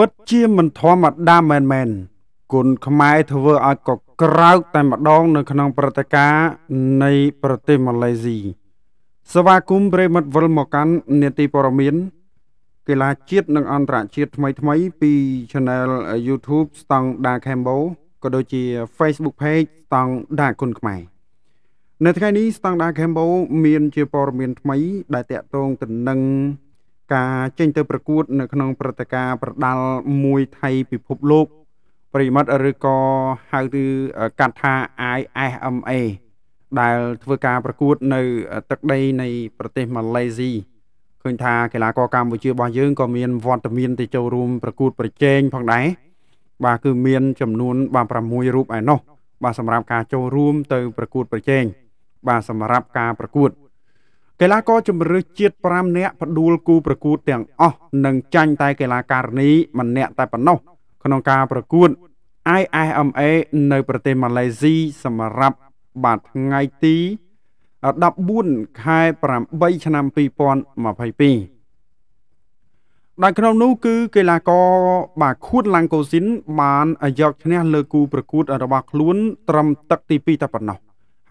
ពិតជាមិនធម្មតាមែនមែនគុណខ្មែរធ្វើឲ្យកក្រោកតែម្ដង នៅក្នុងព្រឹត្តិការណ៍នៃប្រទេសម៉ាឡេស៊ីសវាគមប្រិមិត្តវិលមកកាន់នេតិព័រមានកីឡាជាតិនិង អន្តរជាតិថ្មីថ្មីពី Channel YouTube ស្តង់ដាខេមបូក៏ដូចជា Facebook Page ស្តង់ដាគុណខ្មែរនៅថ្ងៃនេះស្តង់ដាខេមបូមានជាព័រមានថ្មី ដែលតាក់ទងទៅនឹងការចេញទៅប្រកួតនៅក្នុងព្រឹត្តិការណ៍ប្រដាល់មวยថៃពិភពលោកប្រិមត្តឬក៏ហៅគឺកាត់ថា ISMA ដែលធ្វើការប្រកួតនៅទឹកដីនៃប្រទេសម៉ាឡេស៊ីឃើញថាកីឡាករកម្ពុជារបស់យើងក៏មានវត្តមានទៅចូលរួមប្រកួតប្រជែងផងដែរបាទគឺមានចំនួនបាទ6រូបឯណោះបាទសម្រាប់ការចូលរួមទៅប្រកួតប្រជែងបាទសម្រាប់ការប្រកួតកីឡាករជម្រើសជាតិ5នាក់ផ្ដួលគូប្រកួតទាំងអស់នឹងចាញ់តែកីឡាការិនីម្នាក់តែប៉ុណ្ណោះក្នុងការប្រកួត ISMA នៅប្រទេសម៉ាឡេស៊ីសម្រាប់បាទថ្ងៃទី14ខែ8ឆ្នាំ2022ដែលក្នុងនោះគឺ កីឡាករបាទខួតឡាំងកូស៊ីនបានយកឈ្នះលើគូប្រកួតរបស់ខ្លួន ត្រឹមទឹកទី2តែប៉ុណ្ណោះ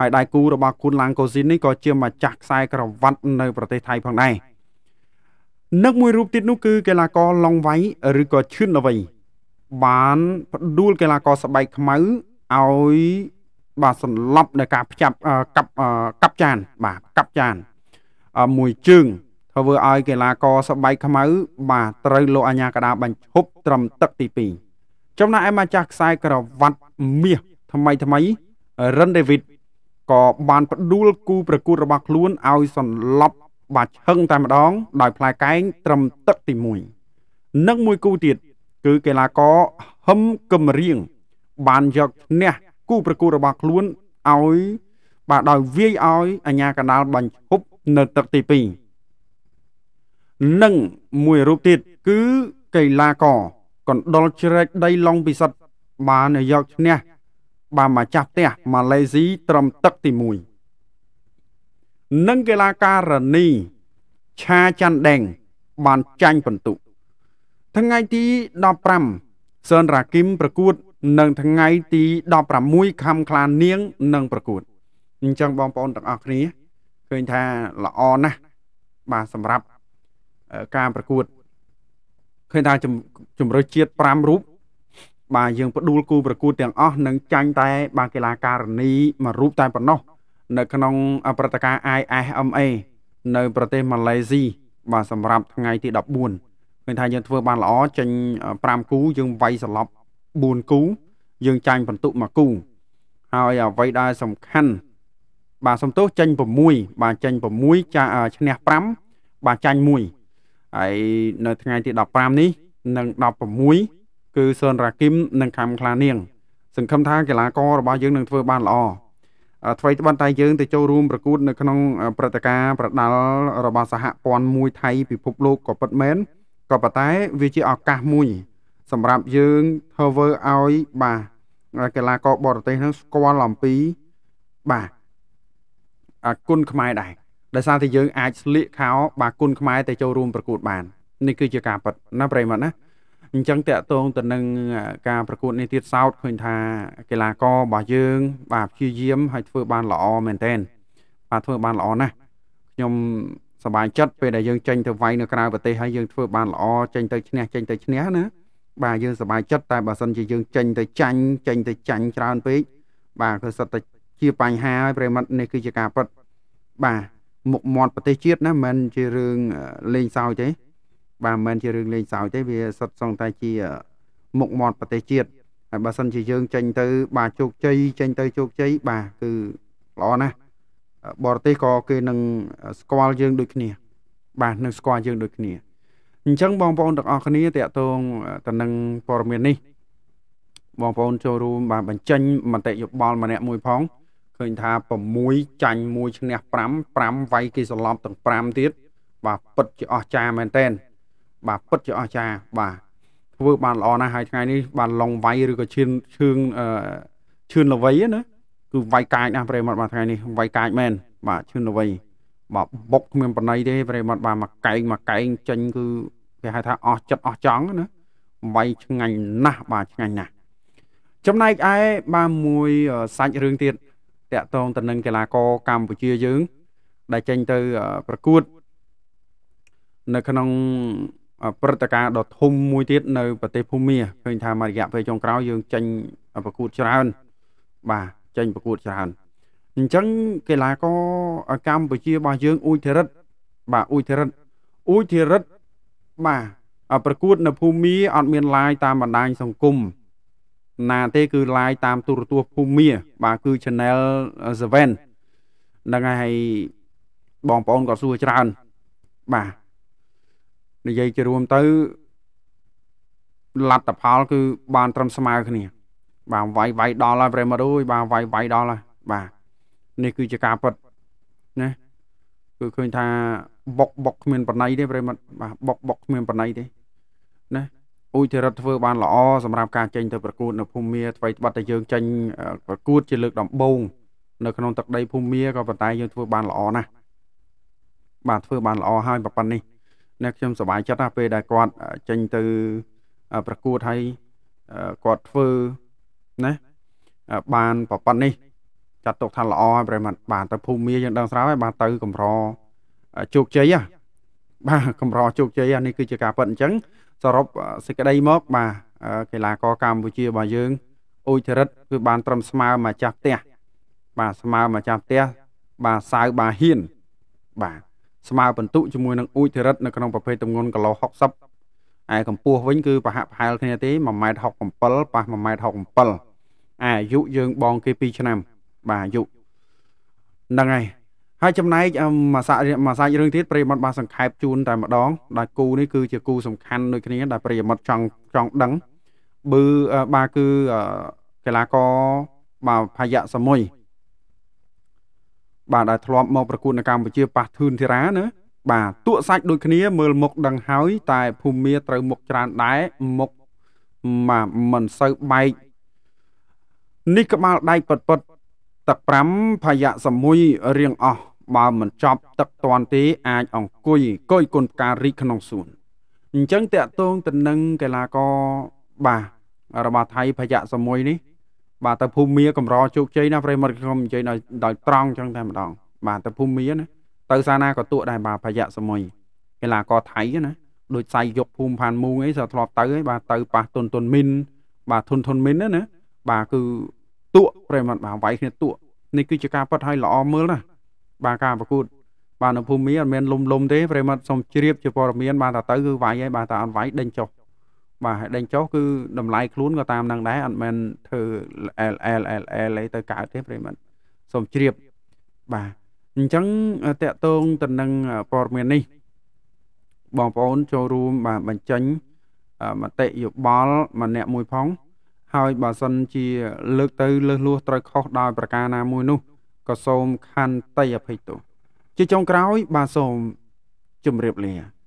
ហើយដៃគូរបស់គុនឡាងកូស៊ីននេះក៏ជាម្ចាស់ខ្សែក្រវ៉ាត់នៅ ប្រទេសថៃផងដែរនិងមួយរូបទៀតនោះគឺកីឡាករឡុងវៃឬក៏ឈឿនអ្វីបានផ្ដួលកីឡាករស្បែកខ្មៅឲ្យបាទសន្លប់នៅការផ្ចាប់កាប់កាប់ចាន បាទកាប់ចាន មួយជើងធ្វើឲ្យកីឡាករស្បែកខ្មៅ បាទត្រូវលោកអាញាកដាបញ្ឈប់ត្រឹមទឹកទី2ចំណែកឯម្ចាស់ខ្សែក្រវ៉ាត់មាសថ្មីថ្មីរិនដេវីតក៏បានផ្ដួលគូប្រកួតរបស់ខ្លួនឲ្យសន្លប់បាច់ហឹងតែម្ដង ដោយផ្លែកែងត្រឹមទឹកទី1និងមួយគូទៀតគឺកីឡាករហឹមកំរៀងបានយកឈ្នះគូប្រកួតរបស់ខ្លួនឲ្យបាទដោយវាយឲ្យអាញាកណ្ដាលបញ្ឈប់នៅទឹកទី2និងមួយរូបទៀត គឺកីឡាករកណ្ដុលជ្រែកដីឡុងពិសិដ្ឋបានយកឈ្នះបានម្ចាស់ផ្ទះម៉ាឡេស៊ីត្រឹមទឹកទី1និងកីឡាការនីឆាច័ន្ទដេងបានចាញ់ពិន្ទុថ្ងៃទី15សិនរាគីមប្រកួត និងថ្ងៃទី16ខំខ្លានាងនឹងប្រកួតអញ្ចឹងបងប្អូនទាំងអស់គ្នាឃើញថាល្អណាស់បាទសម្រាប់ការប្រកួតឃើញថាជំរឿជាតិ5រូបបាទយើងផ្ដួលគូប្រកួតទាំងអស់នឹងចាញ់តែបាទកីឡាការនីមួយរូបតែប៉ុណ្ណោះនៅក្នុងព្រឹត្តិការណ៍ ISMA នៅ ប្រទេសម៉ាឡេស៊ី បាទសម្រាប់ថ្ងៃទី14ឃើញថាយើងធ្វើបានល្អចេញ5គូយើងវាយសន្លប់4គូ យើងចាញ់បន្ទុកមួយគូហើយអ្វីដែលសំខាន់បាទសំទោសចេញ6បាទចេញ6ចាឈ្នះ5បាទចាញ់1ហើយនៅថ្ងៃទី15នេះនិង16គឺសុនរាគីមនិងខាំខ្លានាង សង្ឃឹមថាកីឡាកររបស់យើងនឹងធ្វើបានល្អអ្វីត្បិតតែយើងទៅចូលរួមប្រកួត នៅក្នុងព្រឹត្តិការណ៍ប្រដាល់របស់សហព័ន្ធមួយថៃ ពិភពលោកក៏ពិតមែនក៏ប៉ុន្តែវាជាឱកាសមួយ សម្រាប់យើងធ្វើឲ្យបាទកីឡាករបរទេសនឹងស្គាល់អំពីបាទគុណខ្មែរដែរដោយសារតែយើងអាចស្លៀកខោ បាទគុណខ្មែរទៅចូលរួមប្រកួត បាននេះគឺជាការពិតណាប្រិមត្តណាអញ្ចឹងតកតងទៅនឹងការប្រកួតនេះទៀតសោតឃើញថាកីឡាកររបស់យើង បាទព្យាយាមហើយធ្វើបានល្អមែនទែនបាទធ្វើបានល្អណាស់ខ្ញុំសប្បាយចិត្តពេលដែលយើងចេញទៅវាយនៅក្រៅប្រទេសហើយយើងធ្វើបានល្អចេញទៅឈ្នះចេញទៅឈ្នះណាបាទយើងសប្បាយចិត្តតែបើសិនជាយើងចេញទៅចាញ់ចេញទៅចាញ់ច្រើនពេកបាទគឺសិតតែជាបញ្ហាហើយប្រិមត្តនេះគឺជាការប៉ັດបាទមុខមាត់ប្រទេសជាតិណាមិនមែនជារឿងលេងសើចទេបាទមិនមែនជារឿងលេងសើចទេ វាសុទ្ធសឹងតែជា មុខមាត់ប្រទេសជាតិហើយបើសិនជាយើងចេញទៅ បាទជោគជ័យចេញទៅជោគជ័យបាទគឺល្អណាស់បរទេសក៏គេនឹង ស្គាល់យើងដូចគ្នាបាទនឹងស្គាល់យើងដូចគ្នាអញ្ចឹងបងប្អូនទាំងអស់គ្នាតកតងទៅនឹងព័ត៌មាននេះបងប្អូនចូលរួមបាទបញ្ចេញមតិយោបល់ម្នាក់មួយផងឃើញថា6ចាញ់1ឈ្នះ5 5វាយគេសន្លប់ទាំង5ទៀតបាទពិតជាអស្ចារ្យមែនតើបាទពិតជាអស្ចារ្យបាទធ្វើបានល្អណាស់ហើយថ្ងៃនេះបានឡងវាយឬក៏ឈឿនឈឿងឈឿនល្វីណាគឺវាយកាចណាស់ប្រិមត្តបាទថ្ងៃនេះវាយកាចមែនបាទឈឿនល្វីបាទបុកគ្មានបណៃទេប្រិមត្តបាទមកកែងមកកែងចេញគឺគេហៅថាអស់ចិត្តអស់ចង់ណាវាយឆ្ងាញ់ណាស់បាទឆ្ងាញ់ណាស់ចំណែកឯបាទមួយ សាច់រឿងទៀតតកតងទៅនឹងកីឡាករកម្ពុជាយើង ដែលចេញទៅប្រកួតនៅក្នុងព្រឹត្តិការណ៍ដ៏ធំមួយទៀតនៅប្រទេសភូមាឃើញថាមករយៈពេលចុងក្រោយយើងចេញប្រកួតច្រើនបាទចេញប្រកួតច្រើនអញ្ចឹងកីឡាករកម្ពុជារបស់យើងអ៊ុយធីរិតបាទអ៊ុយធីរិតអ៊ុយធីរិតបាទប្រកួតនៅភូមាអត់មានឡាយតាមបណ្ដាញសង្គមណាទេគឺឡាយតាមទូរទស្សន៍ភូមា បាទគឺ Channel 7ហ្នឹងហើយបងប្អូនក៏សួរច្រើនបាទនិយាយជារួមទៅលទ្ធផលគឺបាន ត្រឹមស្មើគ្នា បាទវាយវាយដល់ហើយប្រិមត្តអើយបាទវាយវាយដល់ហើយបាទនេះគឺជាការពិតណាគឺឃើញថាបុកបុកគ្មានបណៃទេប្រិមត្តបាទបុកបុកគ្មានបណៃទេណាអ៊ុយចរិតធ្វើបានល្អសម្រាប់ការចេញទៅប្រកួតនៅភូមិមាថ្មីត្បិតតែយើងចេញប្រកួតជាលើកដំបូងនៅក្នុងទឹកដីភូមិមាក៏ប៉ុន្តែយើងធ្វើបានល្អណាស់បាទធ្វើបានល្អហើយប៉ុណ្ណេះអ្នកខ្ញុំសប្បាយចិត្តណាស់ពេលដែលគាត់ចេញទៅប្រកួតហើយគាត់ធ្វើណាបានប្រប៉ុណ្ណនេះ ចាត់ទុកថាល្អហើយប្រិមត្តបានទៅភូមិមាយើងដឹងស្រាប់ហើយបានទៅកម្រជោគជ័យហ៎បាទកម្រជោគជ័យអានេះគឺជាការប៉ັດអញ្ចឹងសរុបសេចក្តីមក បាទកីឡាករកម្ពុជារបស់យើងអ៊ុយធរិតគឺបានត្រឹមស្មើមកចាស់ផ្ទះបាទស្មើមកចាស់ផ្ទះបាទសាវបាហ៊ានបាទស្មើពិន្ទុជាមួយនឹងអ៊ូចធីរិតនៅក្នុងប្រភេទទម្ងន់គីឡូ60ឯកម្ពស់វិញគឺប្រហាក់ប្រហែលគ្នាទេ1.67ប៉ះ1.67អាយុយើងបងគេ2ឆ្នាំបាទអាយុហ្នឹងហើយហើយចំណែកមួយសាច់មួយសាច់រឿងទៀតប្រិមត្តបានសង្ខេបជូន តែម្ដងដែលគូនេះគឺជាគូសំខាន់ដូចគ្នាដែលប្រិមត្តចង់ចង់ដឹងបើបាទគឺកីឡាករបាទភយៈសមុយបាទដែលធ្លាប់មកប្រកួតនៅកម្ពុជាប៉ះធឿនធីរ៉ាណាបាទតួសាច់ដូចគ្នា មើលមុខដឹងហើយតែភូមិមាត្រូវមុខច្រើនដែរមុខបាទមិនសូវបែកនេះក្បាលដែកប៉ិតប៉ិតទឹក5ភយៈសមុយរៀងអស់បើមិនចប់ទឹកតន់ទេអាចអង្គុយគុយគុណផ្ការីកក្នុងសួនអញ្ចឹងតកតងទៅនឹងកីឡាករបាទរបស់ថៃភយៈសមុយនេះបាទទៅភូមិមាកម្រជោគជ័យណាប្រិមត្តខ្ញុំនិយាយដោយដោយត្រង់ចឹងតែម្ដង បាទទៅភូមិមាណាទៅសាណាក៏ទក់ដែរបាទប្រយ័ត្នសមុយកីឡាករថៃណាដូចសៃយកភូមិផានមូងអីសោះធ្លាប់ទៅហើយបាទទៅប៉ះទុនទុនមីនបាទធុនធុនមីនណាណាបាទគឺទក់ប្រិមត្តបាទវាយគ្នាទក់នេះគឺជាការប៉ັດឲ្យល្អមើលណាបាទការប្រកួតបាទនៅភូមិមាអត់មានលំលំទេប្រិមត្តសូមជ្រាបជាព័ត៌មាន បាទតើទៅគឺវាយហើយបាទតើអត់វាយដេញចុះបាទដេញចុះគឺតម្លៃខ្លួនក៏តាមនឹងដែរអត់មែនធ្វើ LL LL អីទៅកើតទេប្រិមិត្តសូមជ្រាបបាទអញ្ចឹងតកតងទៅនឹងព័ត៌មាននេះ បងប្អូនចូលរួមបាទបញ្ចេញមតិយោបល់ម្នាក់មួយផង ហើយបើសិនជា លើកទៅលើសលួសត្រូវខុសដោយ ប្រការណាមួយនោះក៏សូមខន្តីអភ័យទោសជាចុងក្រោយបាទសូមជម្រាបលា